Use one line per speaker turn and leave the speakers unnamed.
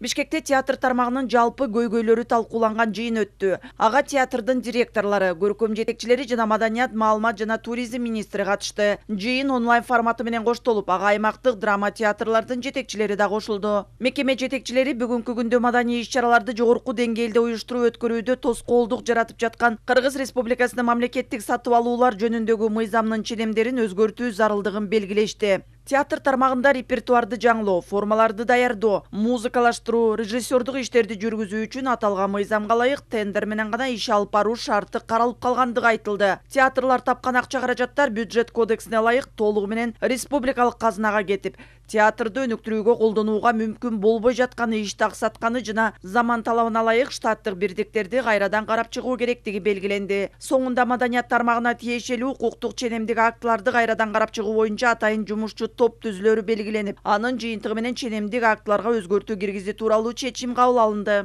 бишкекте театр тармагынын жалпы көйгөйлөрү талкууланган жыйын өттү ага театрдын директорлору көркөм жетекчилери жана маданият маалымат жана туризм министри катышты жыйын онлайн форматы менен коштолуп ага аймактык драма театрлардын жетекчилери да кошулду мекеме жетекчилери бүгүнкү күндө маданий иш чараларды жогорку деңгээлде уюштуруп өткөрүүдө тоскоолдук жаратып жаткан кыргыз республикасынын мамлекеттик сатып алуулар жөнүндөгү мыйзамдын ченемдерин өзгөртүү зарылдыгын белгилешти театр тармагында репертуарды жаңылоо формаларды даярдоо музыкалаштыруу режиссердук иштерди жүргүзүү үчүн аталган мыйзамга ылайык тендер менен гана иш алып баруу шарты каралып калгандыгы айтылды театрлар тапкан акча каражаттар бюджет кодексине ылайык толугу менен республикалык казынага кетип театрды өнүктүрүүгө колдонууга мүмкүн болбой жатканы ишти аксатканы жана заман талабына ылайык штаттык бирдиктерди кайрадан карап чыгуу керектиги белгиленди соңунда маданият тармагына тиешелүү укуктук ченемдик актыларды кайрадан карап чыгуу боюнча атайын жумушчу топ түзүлөрү белгиленип анын жыйынтыгы менен ченемдик актларга өзгөртүү киргизүү тууралуу чечим кабыл алынды